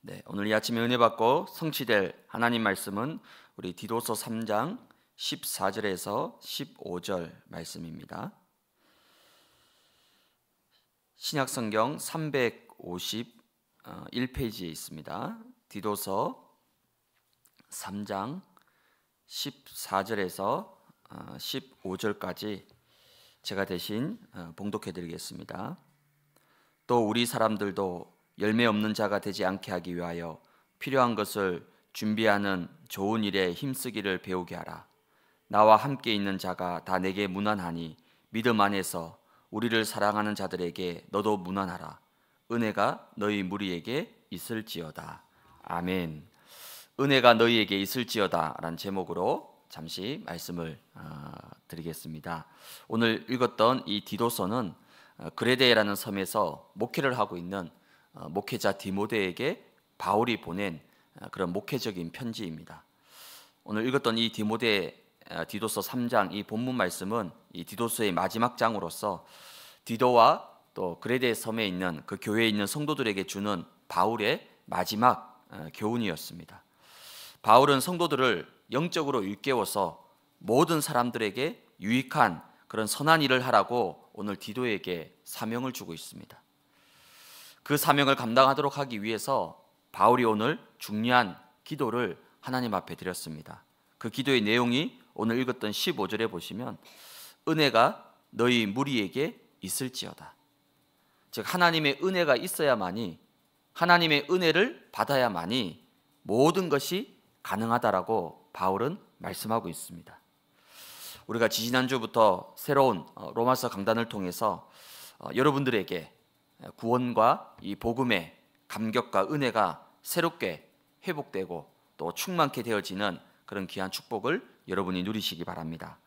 네, 오늘 이 아침에 은혜 받고 성취될 하나님 말씀은 우리 디도서 3장 14절에서 15절 말씀입니다. 신약 성경 351페이지에 있습니다. 디도서 3장 14절에서 15절까지 어, 제가 대신 어, 봉독해 드리겠습니다. 또 우리 사람들도 열매 없는 자가 되지 않게 하기 위하여 필요한 것을 준비하는 좋은 일에 힘쓰기를 배우게 하라. 나와 함께 있는 자가 다 내게 무난하니 믿음 안에서 우리를 사랑하는 자들에게 너도 무난하라. 은혜가 너희 무리에게 있을지어다. 아멘. 은혜가 너희에게 있을지어다라는 제목으로 잠시 말씀을 어, 드리겠습니다. 오늘 읽었던 이 디도서는 어, 그레데라는 섬에서 목회를 하고 있는 어, 목회자 디모데에게 바울이 보낸 어, 그런 목회적인 편지입니다. 오늘 읽었던 이 디모데 어, 디도서 3장 이 본문 말씀은 이 디도서의 마지막 장으로서 디도와 또 그레데 섬에 있는 그 교회에 있는 성도들에게 주는 바울의 마지막 교훈이었습니다. 바울은 성도들을 영적으로 일깨워서 모든 사람들에게 유익한 그런 선한 일을 하라고 오늘 디도에게 사명을 주고 있습니다. 그 사명을 감당하도록 하기 위해서 바울이 오늘 중요한 기도를 하나님 앞에 드렸습니다. 그 기도의 내용이 오늘 읽었던 15절에 보시면 은혜가 너희 무리에게 있을지어다. 즉 하나님의 은혜가 있어야만이 하나님의 은혜를 받아야만이 모든 것이 가능하다라고 바울은 말씀하고 있습니다. 우리가 지난주부터 새로운 어, 로마서 강단을 통해서 어, 여러분들에게 구원과 이 복음의 감격과 은혜가 새롭게 회복되고 또 충만케 되어지는 그런 귀한 축복을 여러분이 누리시기 바랍니다.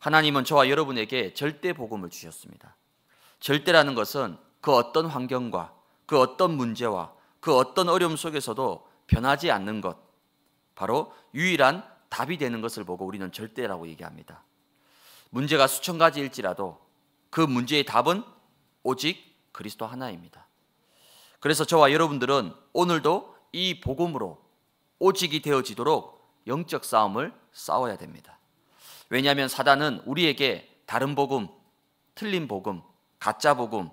하나님은 저와 여러분에게 절대 복음을 주셨습니다. 절대라는 것은 그 어떤 환경과 그 어떤 문제와 그 어떤 어려움 속에서도 변하지 않는 것, 바로 유일한 답이 되는 것을 보고 우리는 절대라고 얘기합니다. 문제가 수천 가지일지라도 그 문제의 답은 오직 그리스도 하나입니다. 그래서 저와 여러분들은 오늘도 이 복음으로 오직이 되어지도록 영적 싸움을 싸워야 됩니다. 왜냐하면 사단은 우리에게 다른 복음, 틀린 복음, 가짜 복음,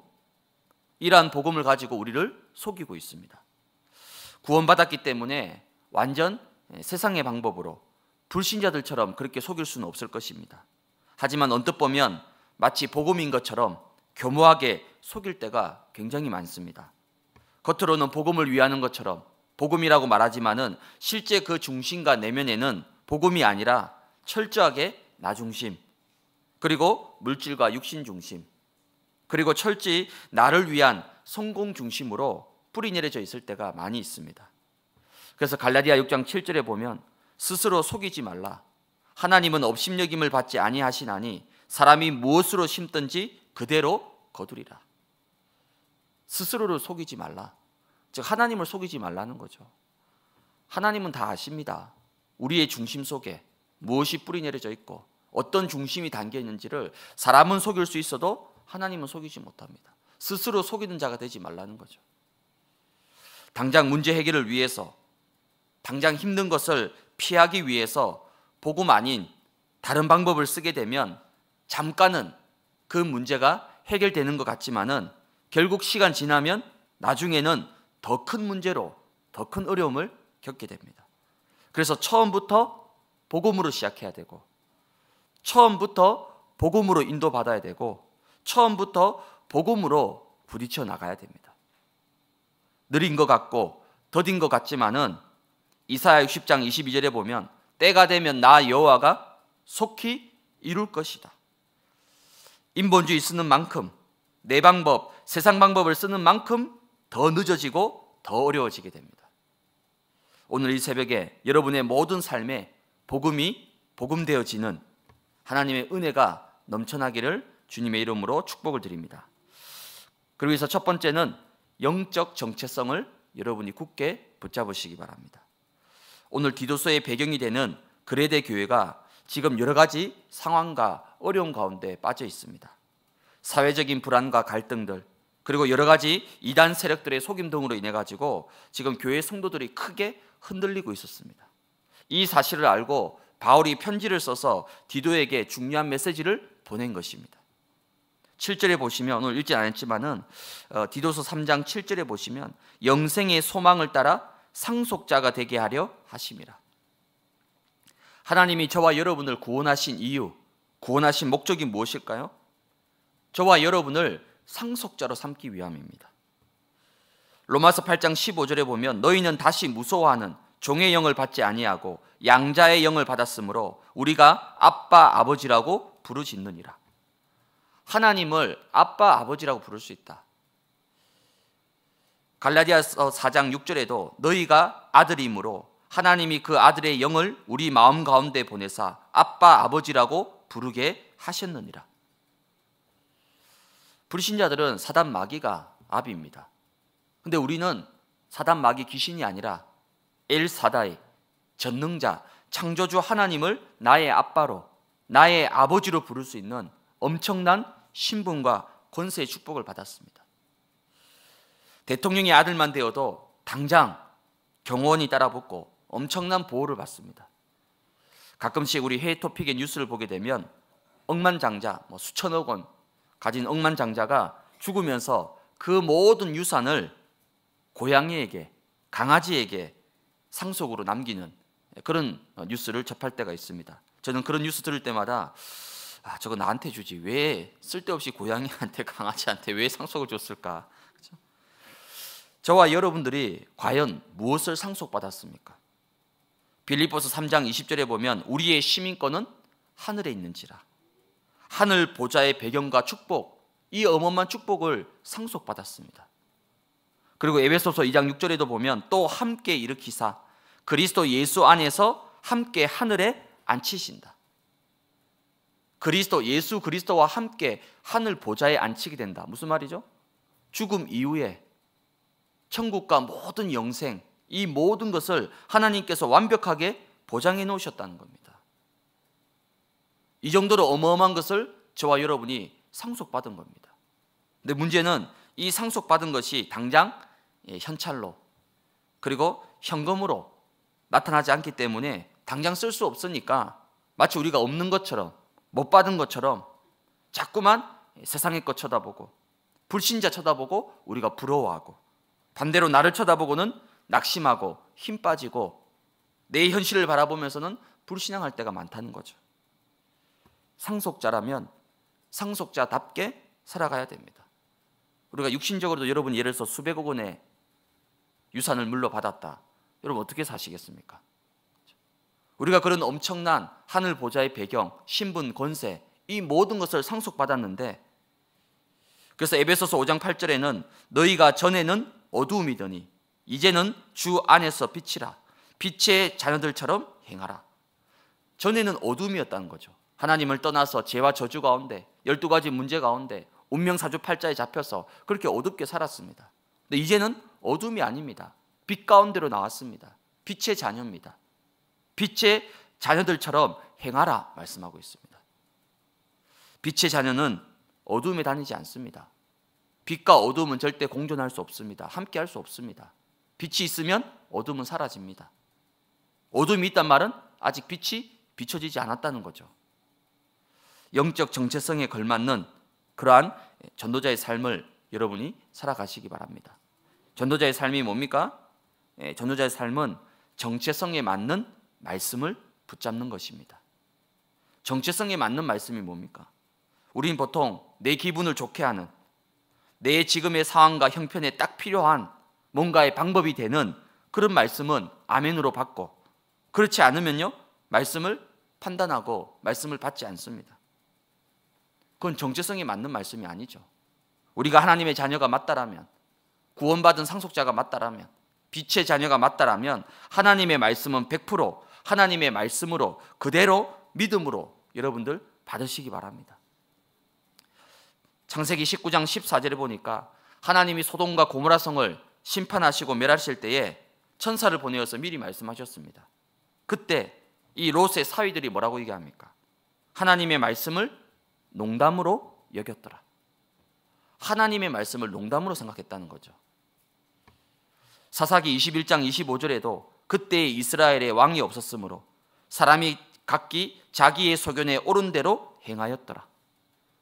이러한 복음을 가지고 우리를 속이고 있습니다. 구원받았기 때문에 완전 세상의 방법으로 불신자들처럼 그렇게 속일 수는 없을 것입니다. 하지만 언뜻 보면 마치 복음인 것처럼 교묘하게 속일 때가 굉장히 많습니다. 겉으로는 복음을 위하는 것처럼 복음이라고 말하지만은 실제 그 중심과 내면에는 복음이 아니라 철저하게 나 중심 그리고 물질과 육신 중심 그리고 철저히 나를 위한 성공 중심으로 뿌리 내려져 있을 때가 많이 있습니다. 그래서 갈라디아 6장 7절에 보면 스스로 속이지 말라 하나님은 업심여김을 받지 아니하시나니 사람이 무엇으로 심든지 그대로 거두리라. 스스로를 속이지 말라. 즉 하나님을 속이지 말라는 거죠. 하나님은 다 아십니다. 우리의 중심 속에 무엇이 뿌리 내려져 있고 어떤 중심이 담겨 있는지를 사람은 속일 수 있어도 하나님은 속이지 못합니다. 스스로 속이는 자가 되지 말라는 거죠. 당장 문제 해결을 위해서 당장 힘든 것을 피하기 위해서 복음 아닌 다른 방법을 쓰게 되면 잠깐은 그 문제가 해결되는 것 같지만은 결국 시간 지나면 나중에는 더 큰 문제로 더 큰 어려움을 겪게 됩니다. 그래서 처음부터 복음으로 시작해야 되고 처음부터 복음으로 인도받아야 되고 처음부터 복음으로 부딪혀 나가야 됩니다. 느린 것 같고 더딘 것 같지만은 이사야 60장 22절에 보면 때가 되면 나 여호와가 속히 이룰 것이다. 인본주의 쓰는 만큼 내 방법, 세상 방법을 쓰는 만큼 더 늦어지고 더 어려워지게 됩니다. 오늘 이 새벽에 여러분의 모든 삶에 복음이 복음되어지는 하나님의 은혜가 넘쳐나기를 주님의 이름으로 축복을 드립니다. 그리고 해서 첫 번째는 영적 정체성을 여러분이 굳게 붙잡으시기 바랍니다. 오늘 디도서의 배경이 되는 그레데 교회가 지금 여러 가지 상황과 어려운 가운데 빠져 있습니다. 사회적인 불안과 갈등들 그리고 여러 가지 이단 세력들의 속임 등으로 인해 가지고 지금 교회 성도들이 크게 흔들리고 있었습니다. 이 사실을 알고 바울이 편지를 써서 디도에게 중요한 메시지를 보낸 것입니다. 7절에 보시면 오늘 읽지 않았지만은 어, 디도서 3장 7절에 보시면 영생의 소망을 따라 상속자가 되게 하려 하심이라. 하나님이 저와 여러분을 구원하신 이유 구원하신 목적이 무엇일까요? 저와 여러분을 상속자로 삼기 위함입니다. 로마서 8장 15절에 보면 너희는 다시 무서워하는 종의 영을 받지 아니하고 양자의 영을 받았으므로 우리가 아빠 아버지라고 부르짖느니라. 하나님을 아빠 아버지라고 부를 수 있다. 갈라디아서 4장 6절에도 너희가 아들이므로 하나님이 그 아들의 영을 우리 마음 가운데 보내사 아빠 아버지라고 부르게 하셨느니라. 불신자들은 사단 마귀가 아비입니다. 근데 우리는 사단 마귀 귀신이 아니라 엘사다의 전능자 창조주 하나님을 나의 아빠로 나의 아버지로 부를 수 있는 엄청난 신분과 권세의 축복을 받았습니다. 대통령의 아들만 되어도 당장 경호원이 따라붙고 엄청난 보호를 받습니다. 가끔씩 우리 해외 토픽의 뉴스를 보게 되면 억만장자, 뭐 수천억 원 가진 억만장자가 죽으면서 그 모든 유산을 고양이에게, 강아지에게 상속으로 남기는 그런 뉴스를 접할 때가 있습니다. 저는 그런 뉴스 들을 때마다 아, 저거 나한테 주지. 왜 쓸데없이 고양이한테, 강아지한테 왜 상속을 줬을까? 그렇죠? 저와 여러분들이 과연 무엇을 상속받았습니까? 빌리보스 3장 20절에 보면 우리의 시민권은 하늘에 있는지라. 하늘 보좌의 배경과 축복, 이어마어한 축복을 상속받았습니다. 그리고 에베소서 2장 6절에도 보면 또 함께 일으키사 그리스도 예수 안에서 함께 하늘에 앉히신다. 그리스도 예수 그리스도와 함께 하늘 보좌에 앉히게 된다. 무슨 말이죠? 죽음 이후에 천국과 모든 영생 이 모든 것을 하나님께서 완벽하게 보장해 놓으셨다는 겁니다. 이 정도로 어마어마한 것을 저와 여러분이 상속받은 겁니다. 근데 문제는 이 상속받은 것이 당장 예, 현찰로 그리고 현금으로 나타나지 않기 때문에 당장 쓸 수 없으니까 마치 우리가 없는 것처럼 못 받은 것처럼 자꾸만 세상의 것 쳐다보고 불신자 쳐다보고 우리가 부러워하고 반대로 나를 쳐다보고는 낙심하고 힘 빠지고 내 현실을 바라보면서는 불신앙할 때가 많다는 거죠. 상속자라면 상속자답게 살아가야 됩니다. 우리가 육신적으로도 여러분 예를 들어 수백억 원의 유산을 물려받았다. 여러분 어떻게 사시겠습니까? 우리가 그런 엄청난 하늘 보좌의 배경, 신분, 권세 이 모든 것을 상속받았는데 그래서 에베소서 5장 8절에는 너희가 전에는 어두움이더니 이제는 주 안에서 빛이라 빛의 자녀들처럼 행하라. 전에는 어둠이었다는 거죠. 하나님을 떠나서 죄와 저주 가운데 열두 가지 문제 가운데 운명 사주 팔자에 잡혀서 그렇게 어둡게 살았습니다. 근데 이제는 어둠이 아닙니다. 빛 가운데로 나왔습니다. 빛의 자녀입니다. 빛의 자녀들처럼 행하라 말씀하고 있습니다. 빛의 자녀는 어둠에 다니지 않습니다. 빛과 어둠은 절대 공존할 수 없습니다. 함께 할수 없습니다. 빛이 있으면 어둠은 사라집니다. 어둠이 있단 말은 아직 빛이 비춰지지 않았다는 거죠. 영적 정체성에 걸맞는 그러한 전도자의 삶을 여러분이 살아가시기 바랍니다. 전도자의 삶이 뭡니까? 예, 전도자의 삶은 정체성에 맞는 말씀을 붙잡는 것입니다. 정체성에 맞는 말씀이 뭡니까? 우리 보통 내 기분을 좋게 하는 내 지금의 상황과 형편에 딱 필요한 뭔가의 방법이 되는 그런 말씀은 아멘으로 받고 그렇지 않으면요 말씀을 판단하고 말씀을 받지 않습니다. 그건 정체성이 맞는 말씀이 아니죠. 우리가 하나님의 자녀가 맞다라면 구원받은 상속자가 맞다라면 빛의 자녀가 맞다라면 하나님의 말씀은 100% 하나님의 말씀으로 그대로 믿음으로 여러분들 받으시기 바랍니다. 창세기 19장 14절에 보니까 하나님이 소돔과 고모라 성을 심판하시고 멸하실 때에 천사를 보내어서 미리 말씀하셨습니다. 그때 이 롯의 사위들이 뭐라고 얘기합니까? 하나님의 말씀을 농담으로 여겼더라. 하나님의 말씀을 농담으로 생각했다는 거죠. 사사기 21장 25절에도 그때 이스라엘에 왕이 없었으므로 사람이 각기 자기의 소견에 옳은 대로 행하였더라.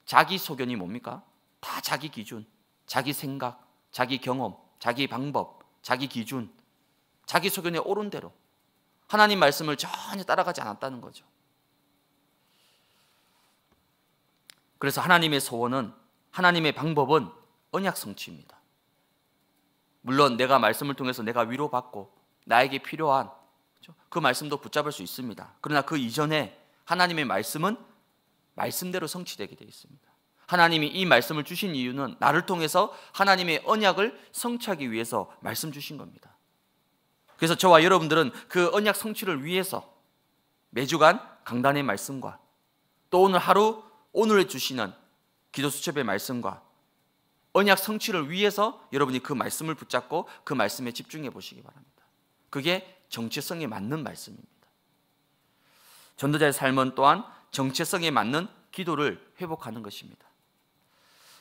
자기 소견이 뭡니까? 다 자기 기준, 자기 생각, 자기 경험, 자기 방법, 자기 기준, 자기 소견에 옳은 대로 하나님 말씀을 전혀 따라가지 않았다는 거죠. 그래서 하나님의 소원은 하나님의 방법은 언약 성취입니다. 물론 내가 말씀을 통해서 내가 위로받고 나에게 필요한 그렇죠? 그 말씀도 붙잡을 수 있습니다. 그러나 그 이전에 하나님의 말씀은 말씀대로 성취되게 되어 있습니다. 하나님이 이 말씀을 주신 이유는 나를 통해서 하나님의 언약을 성취하기 위해서 말씀 주신 겁니다. 그래서 저와 여러분들은 그 언약 성취를 위해서 매주간 강단의 말씀과 또 오늘 하루 오늘 주시는 기도 수첩의 말씀과 언약 성취를 위해서 여러분이 그 말씀을 붙잡고 그 말씀에 집중해 보시기 바랍니다. 그게 정체성에 맞는 말씀입니다. 전도자의 삶은 또한 정체성에 맞는 기도를 회복하는 것입니다.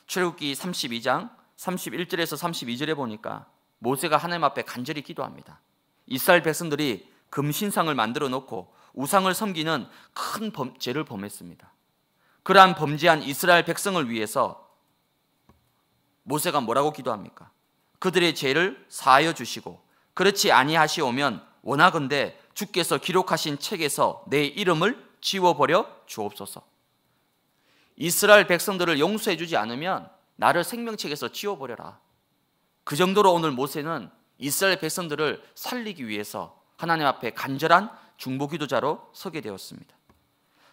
출애굽기 32장 31절에서 32절에 보니까 모세가 하나님 앞에 간절히 기도합니다. 이스라엘 백성들이 금신상을 만들어 놓고 우상을 섬기는 큰 범, 죄를 범했습니다. 그러한 범죄한 이스라엘 백성을 위해서 모세가 뭐라고 기도합니까? 그들의 죄를 사하여 주시고 그렇지 아니하시오면 원하건대 주께서 기록하신 책에서 내 이름을 지워버려 주옵소서. 이스라엘 백성들을 용서해 주지 않으면 나를 생명책에서 지워버려라. 그 정도로 오늘 모세는 이스라엘 백성들을 살리기 위해서 하나님 앞에 간절한 중보 기도자로 서게 되었습니다.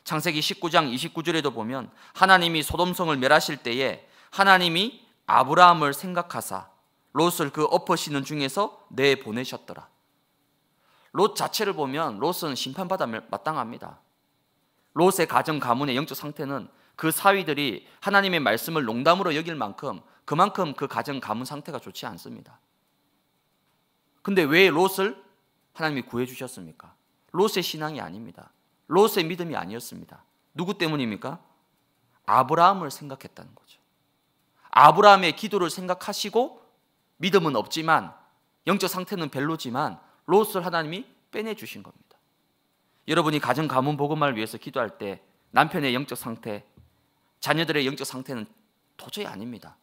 창세기 19장 29절에도 보면 하나님이 소돔성을 멸하실 때에 하나님이 아브라함을 생각하사 롯을 그 엎어시는 중에서 내 보내셨더라. 롯 자체를 보면 롯은 심판받아 마땅합니다. 롯의 가정 가문의 영적 상태는 그 사위들이 하나님의 말씀을 농담으로 여길 만큼 그만큼 그 가정 가문 상태가 좋지 않습니다. 근데 왜 롯을 하나님이 구해 주셨습니까? 롯의 신앙이 아닙니다. 롯의 믿음이 아니었습니다. 누구 때문입니까? 아브라함을 생각했다는 거죠. 아브라함의 기도를 생각하시고 믿음은 없지만 영적 상태는 별로지만 롯을 하나님이 빼내 주신 겁니다. 여러분이 가정 가문 복음을 위해서 기도할 때 남편의 영적 상태 자녀들의 영적 상태는 도저히 아닙니다.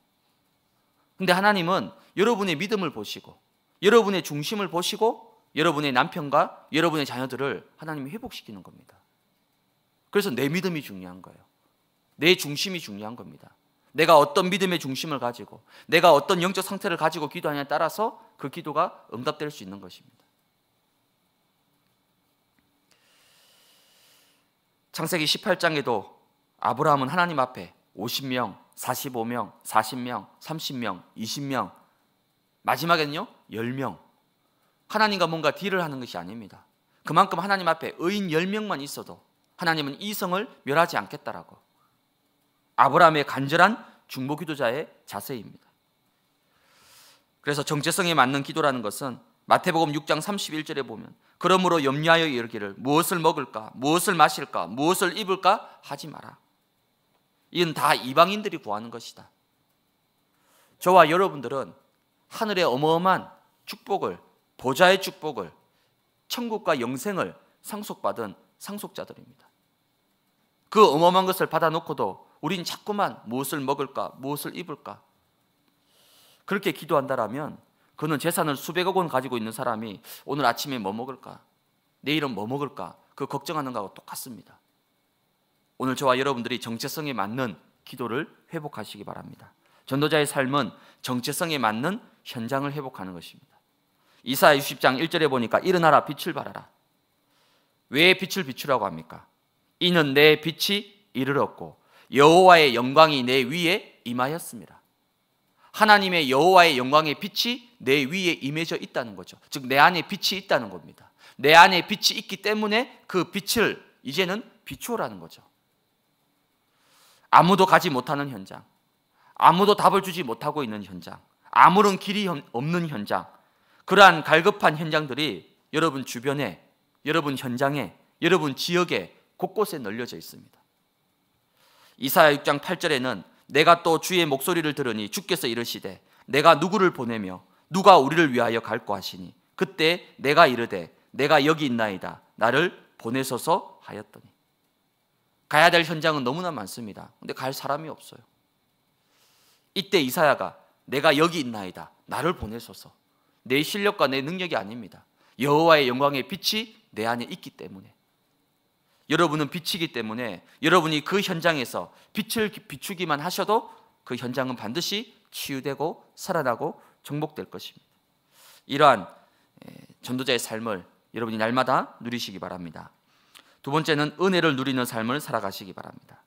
근데 하나님은 여러분의 믿음을 보시고 여러분의 중심을 보시고 여러분의 남편과 여러분의 자녀들을 하나님이 회복시키는 겁니다. 그래서 내 믿음이 중요한 거예요. 내 중심이 중요한 겁니다. 내가 어떤 믿음의 중심을 가지고 내가 어떤 영적 상태를 가지고 기도하냐에 따라서 그 기도가 응답될 수 있는 것입니다. 창세기 18장에도 아브라함은 하나님 앞에 50명, 45명, 40명, 30명, 20명, 마지막에는요, 10명. 하나님과 뭔가 딜을 하는 것이 아닙니다. 그만큼 하나님 앞에 의인 10명만 있어도 하나님은 이 성을 멸하지 않겠다라고. 아브라함의 간절한 중보 기도자의 자세입니다. 그래서 정체성에 맞는 기도라는 것은 마태복음 6장 31절에 보면 그러므로 염려하여 이르기를 무엇을 먹을까 무엇을 마실까 무엇을 입을까 하지 마라. 이건 다 이방인들이 구하는 것이다. 저와 여러분들은 하늘의 어마어마한 축복을 보좌의 축복을 천국과 영생을 상속받은 상속자들입니다. 그 어마어마한 것을 받아놓고도 우린 자꾸만 무엇을 먹을까, 무엇을 입을까 그렇게 기도한다라면 그는 재산을 수백억 원 가지고 있는 사람이 오늘 아침에 뭐 먹을까, 내일은 뭐 먹을까 그 걱정하는 거하고 똑같습니다. 오늘 저와 여러분들이 정체성에 맞는 기도를 회복하시기 바랍니다. 전도자의 삶은 정체성에 맞는 현장을 회복하는 것입니다. 이사야 60장 1절에 보니까 일어나라 빛을 발하라. 왜 빛을 비추라고 합니까? 이는 내 빛이 이르렀고 여호와의 영광이 내 위에 임하였습니다. 하나님의 여호와의 영광의 빛이 내 위에 임해져 있다는 거죠. 즉 내 안에 빛이 있다는 겁니다. 내 안에 빛이 있기 때문에 그 빛을 이제는 비추라는 거죠. 아무도 가지 못하는 현장, 아무도 답을 주지 못하고 있는 현장, 아무런 길이 없는 현장, 그러한 갈급한 현장들이 여러분 주변에, 여러분 현장에, 여러분 지역에 곳곳에 널려져 있습니다. 이사야 6장 8절에는 내가 또 주의 목소리를 들으니 주께서 이르시되 내가 누구를 보내며 누가 우리를 위하여 갈고 하시니 그때 내가 이르되 내가 여기 있나이다 나를 보내소서 하였더니 가야 될 현장은 너무나 많습니다. 근데 갈 사람이 없어요. 이때 이사야가 내가 여기 있나이다. 나를 보내소서. 내 실력과 내 능력이 아닙니다. 여호와의 영광의 빛이 내 안에 있기 때문에 여러분은 빛이기 때문에 여러분이 그 현장에서 빛을 비추기만 하셔도 그 현장은 반드시 치유되고 살아나고 정복될 것입니다. 이러한 예, 전도자의 삶을 여러분이 날마다 누리시기 바랍니다. 두 번째는 은혜를 누리는 삶을 살아가시기 바랍니다.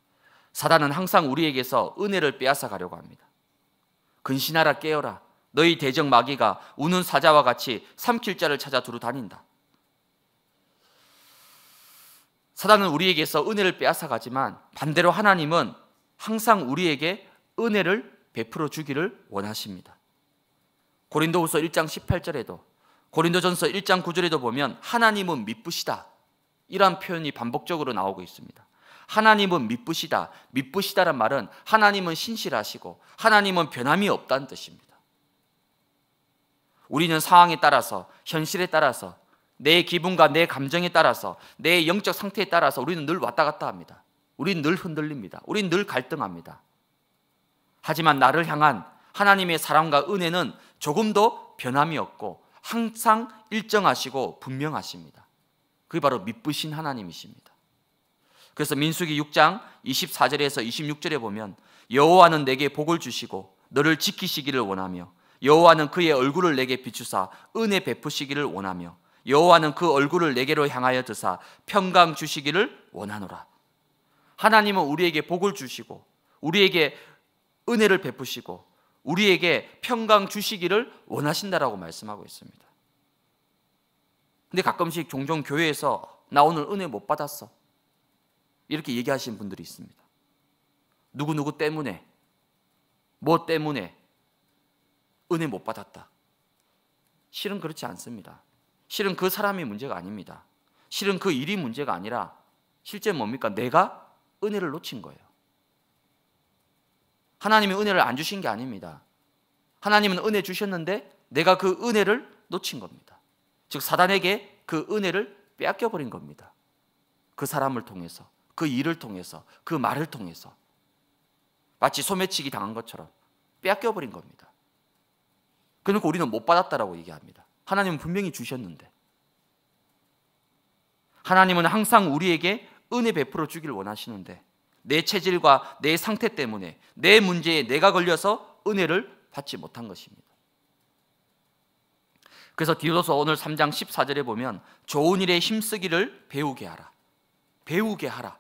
사단은 항상 우리에게서 은혜를 빼앗아 가려고 합니다. 근신하라 깨어라. 너희 대적 마귀가 우는 사자와 같이 삼킬 자를 찾아 두루 다닌다. 사단은 우리에게서 은혜를 빼앗아 가지만 반대로 하나님은 항상 우리에게 은혜를 베풀어 주기를 원하십니다. 고린도후서 1장 18절에도 고린도전서 1장 9절에도 보면 하나님은 미쁘시다. 이러한 표현이 반복적으로 나오고 있습니다. 하나님은 믿부시다. 믿부시다란 말은 하나님은 신실하시고 하나님은 변함이 없다는 뜻입니다. 우리는 상황에 따라서 현실에 따라서 내 기분과 내 감정에 따라서 내 영적 상태에 따라서 우리는 늘 왔다 갔다 합니다. 우리는 늘 흔들립니다. 우리는 늘 갈등합니다. 하지만 나를 향한 하나님의 사랑과 은혜는 조금도 변함이 없고 항상 일정하시고 분명하십니다. 그게 바로 미쁘신 하나님이십니다. 그래서 민수기 6장 24절에서 26절에 보면 여호와는 내게 복을 주시고 너를 지키시기를 원하며 여호와는 그의 얼굴을 내게 비추사 은혜 베푸시기를 원하며 여호와는 그 얼굴을 내게로 향하여 드사 평강 주시기를 원하노라. 하나님은 우리에게 복을 주시고 우리에게 은혜를 베푸시고 우리에게 평강 주시기를 원하신다라고 말씀하고 있습니다. 근데 가끔씩 종종 교회에서 나 오늘 은혜 못 받았어. 이렇게 얘기하시는 분들이 있습니다. 누구누구 때문에, 뭐 때문에 은혜 못 받았다. 실은 그렇지 않습니다. 실은 그 사람이 문제가 아닙니다. 실은 그 일이 문제가 아니라 실제 뭡니까? 내가 은혜를 놓친 거예요. 하나님이 은혜를 안 주신 게 아닙니다. 하나님은 은혜 주셨는데 내가 그 은혜를 놓친 겁니다. 즉 사단에게 그 은혜를 빼앗겨 버린 겁니다. 그 사람을 통해서, 그 일을 통해서, 그 말을 통해서 마치 소매치기 당한 것처럼 빼앗겨 버린 겁니다. 그러니까 우리는 못 받았다라고 얘기합니다. 하나님은 분명히 주셨는데 하나님은 항상 우리에게 은혜 베풀어 주기를 원하시는데 내 체질과 내 상태 때문에 내 문제에 내가 걸려서 은혜를 받지 못한 것입니다. 그래서 디도서 오늘 3장 14절에 보면 좋은 일에 힘쓰기를 배우게 하라. 배우게 하라.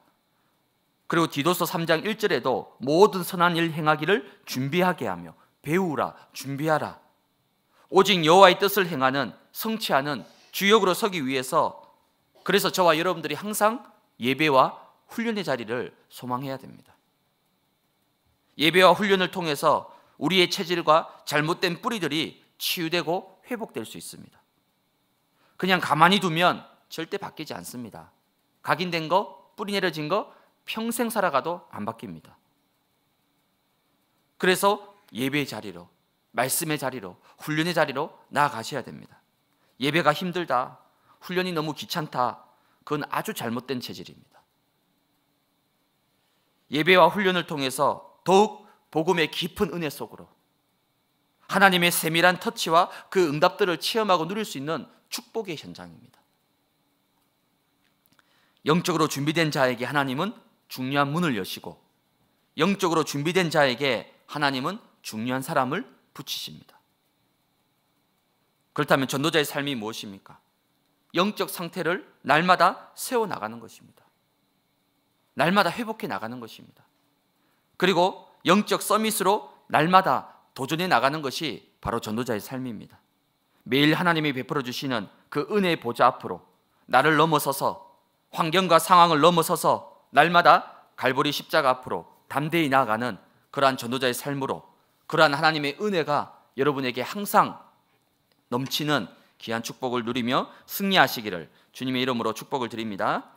그리고 디도서 3장 1절에도 모든 선한 일 행하기를 준비하게 하며 배우라 준비하라. 오직 여호와의 뜻을 행하는 성취하는 주역으로 서기 위해서 그래서 저와 여러분들이 항상 예배와 훈련의 자리를 소망해야 됩니다. 예배와 훈련을 통해서 우리의 체질과 잘못된 뿌리들이 치유되고 회복될 수 있습니다. 그냥 가만히 두면 절대 바뀌지 않습니다. 각인된 거, 뿌리 내려진 거 평생 살아가도 안 바뀝니다. 그래서 예배의 자리로, 말씀의 자리로, 훈련의 자리로 나아가셔야 됩니다. 예배가 힘들다. 훈련이 너무 귀찮다. 그건 아주 잘못된 체질입니다. 예배와 훈련을 통해서 더욱 복음의 깊은 은혜 속으로 하나님의 세밀한 터치와 그 응답들을 체험하고 누릴 수 있는 축복의 현장입니다. 영적으로 준비된 자에게 하나님은 중요한 문을 여시고 영적으로 준비된 자에게 하나님은 중요한 사람을 붙이십니다. 그렇다면 전도자의 삶이 무엇입니까? 영적 상태를 날마다 세워 나가는 것입니다. 날마다 회복해 나가는 것입니다. 그리고 영적 서밋으로 날마다 도전해 나가는 것이 바로 전도자의 삶입니다. 매일 하나님이 베풀어 주시는 그 은혜의 보좌 앞으로 나를 넘어서서 환경과 상황을 넘어서서 날마다 갈보리 십자가 앞으로 담대히 나아가는 그러한 전도자의 삶으로 그러한 하나님의 은혜가 여러분에게 항상 넘치는 귀한 축복을 누리며 승리하시기를 주님의 이름으로 축복을 드립니다.